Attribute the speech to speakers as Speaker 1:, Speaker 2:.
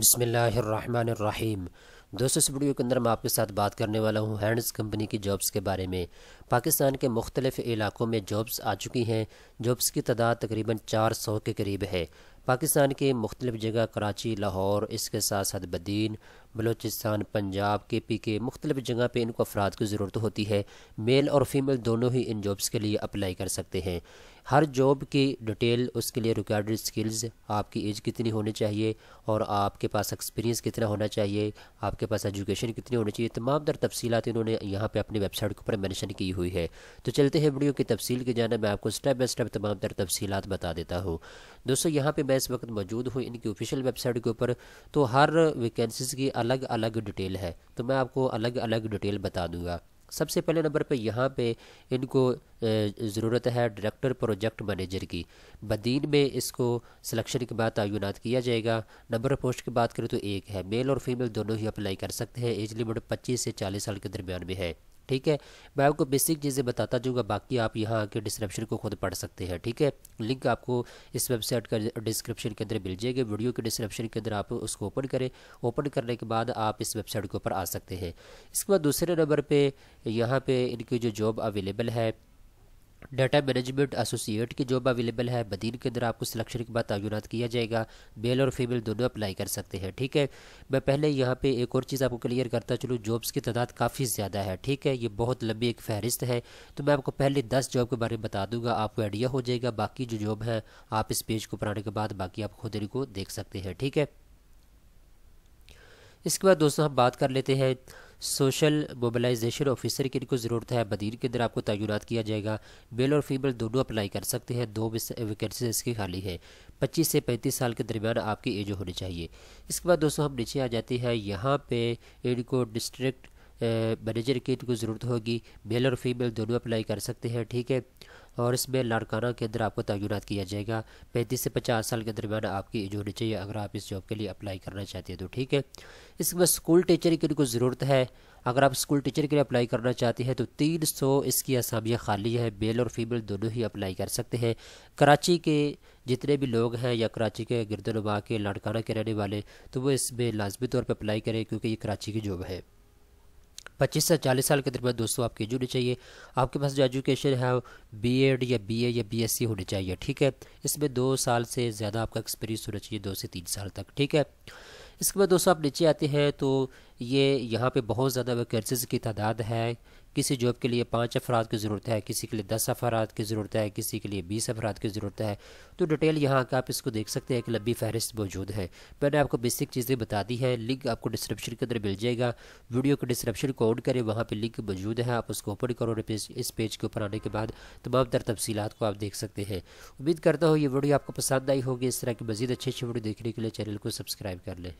Speaker 1: बिसमीम दोस्तों इस वीडियो के अंदर मैं आपके साथ बात करने वाला हूँ हैंड्स कंपनी की जॉब्स के बारे में पाकिस्तान के मुख्तलिफ़ इलाकों में जॉब्स आ चुकी हैं जॉब्स की तादाद तकरीबन चार सौ के करीब है पाकिस्तान के मुख्तलिफ जगह कराची लाहौर इसके साथ साथ बदीन बलोचिस्तान पंजाब के पी के मुख्तलिफ जगह पर इनको अफराद की ज़रूरत होती है मेल और फीमेल दोनों ही इन जॉब्स के लिए अप्लाई कर सकते हैं हर जॉब की डिटेल उसके लिए रिक्वायर्ड स्किल्स आपकी एज कितनी होनी चाहिए और आपके पास एक्सपीरियंस कितना होना चाहिए आपके पास एजुकेशन कितनी होनी चाहिए तमाम तर तफसीत इन्होंने यहाँ पर अपनी वेबसाइट के ऊपर मैंशन की हुई है तो चलते हैं वीडियो की तफसील की जाना मैं आपको स्टेप बाई स्टेप तमाम तर तफसीत बता देता हूँ दोस्तों यहाँ पर में इस वक्त मौजूद हूँ इनकी ऑफिशियल वेबसाइट के ऊपर तो हर वैकेंसीज़ की अलग अलग डिटेल है तो मैं आपको अलग अलग डिटेल बता दूंगा सबसे पहले नंबर पे यहाँ पे इनको ज़रूरत है डायरेक्टर प्रोजेक्ट मैनेजर की बदीन में इसको सिलेक्शन के बाद तयनत किया जाएगा नंबर पोस्ट की बात करें तो एक है मेल और फीमेल दोनों ही अप्लाई कर सकते हैं एज लिमिट 25 से 40 साल के दरमियान में है ठीक है मैं आपको बेसिक चीज़ें बताता जाऊँगा बाकी आप यहाँ आके डिस्क्रिप्शन को खुद पढ़ सकते हैं ठीक है लिंक आपको इस वेबसाइट का डिस्क्रिप्शन के अंदर मिल जाएगी वीडियो के डिस्क्रिप्शन के अंदर आप उसको ओपन करें ओपन करने के बाद आप इस वेबसाइट के ऊपर आ सकते हैं इसके बाद दूसरे नंबर पर यहाँ पर इनकी जो जॉब अवेलेबल है डाटा मैनेजमेंट एसोसिएट की जॉब अवेलेबल है बदीन के अंदर आपको सिलेक्शन के बाद तयनत किया जाएगा मेल और फीमेल दोनों अप्लाई कर सकते हैं ठीक है मैं पहले यहाँ पे एक और चीज़ आपको क्लियर करता चलूँ जॉब्स की तादाद काफ़ी ज़्यादा है ठीक है ये बहुत लंबी एक फहरिस्त है तो मैं आपको पहले दस जॉब के बारे में बता दूंगा आपको आइडिया हो जाएगा बाकी जो जॉब है आप इस पेज को बनाने के बाद बाकी आप खुद को देख सकते हैं ठीक है इसके बाद दोस्तों हम बात कर लेते हैं सोशल मोबलाइजेशन ऑफिसर की इनको ज़रूरत है बदीर के अंदर आपको तयनत किया जाएगा मेल और फीमेल दोनों अप्लाई कर सकते हैं दो वैकेंसी इसकी खाली है पच्चीस से पैंतीस साल के दरमियान आपकी एज होनी चाहिए इसके बाद दोस्तों हम नीचे आ जाते हैं यहाँ पे इनको डिस्ट्रिक्ट मैनेजर की इनको ज़रूरत होगी मेल और फीमेल दोनों अप्लाई कर सकते हैं ठीक है और इसमें लाड़काना के अंदर आपको तयनत किया जाएगा पैंतीस से पचास साल के दरमियान आपकी एज होनी चाहिए अगर आप इस जॉब के लिए अप्लाई करना चाहते हैं तो ठीक है इसमें स्कूल टीचर की इनको ज़रूरत है अगर आप स्कूल टीचर के लिए अप्लाई करना चाहते हैं तो तीन सौ इसकी असामियाँ खाली है मेल और फीमेल दोनों ही अप्लाई कर सकते हैं कराची के जितने भी लोग हैं या कराची के गिरदनुमा के लाड़काना के रहने वाले तो वो इसमें लाजमी तौर पर अप्लाई करें क्योंकि ये कराची की जॉब है पच्चीस से चालीस साल के तकरीबन दोस्तों आपकी एज होनी चाहिए आपके पास जो एजुकेशन है बी एड या बी ए या बी एस सी होनी चाहिए ठीक है इसमें दो साल से ज़्यादा आपका एक्सपीरियंस होना चाहिए दो से तीन साल तक ठीक है इसके बाद दोस्तों आप नीचे आते हैं तो ये यहाँ पे बहुत ज़्यादा वैकेंसीज की तादाद है किसी जॉब के लिए पाँच अफराद की ज़रूरत है किसी के लिए दस अफराद की ज़रूरत है किसी के लिए बीस अफराद की ज़रूरत है तो डिटेल यहाँ का आप इसको देख सकते हैं कि लंबी फहरिस्त मौजूद है मैंने आपको बेसिक चीज़ें बता दी है लिंक आपको डिस्क्रिप्शन के अंदर मिल जाएगा वीडियो को डिस्क्रिप्शन को ऑन करें वहाँ पर लिंक मौजूद है आप उसको ओपन करो इस पेज के ऊपर आने के बाद तमाम तर तफसीत को आप देख सकते हैं उम्मीद करता हूँ ये वीडियो आपको पसंद आई होगी इस तरह की मजीद अच्छी अच्छी वीडियो देखने के लिए चैनल को सब्सक्राइब कर लें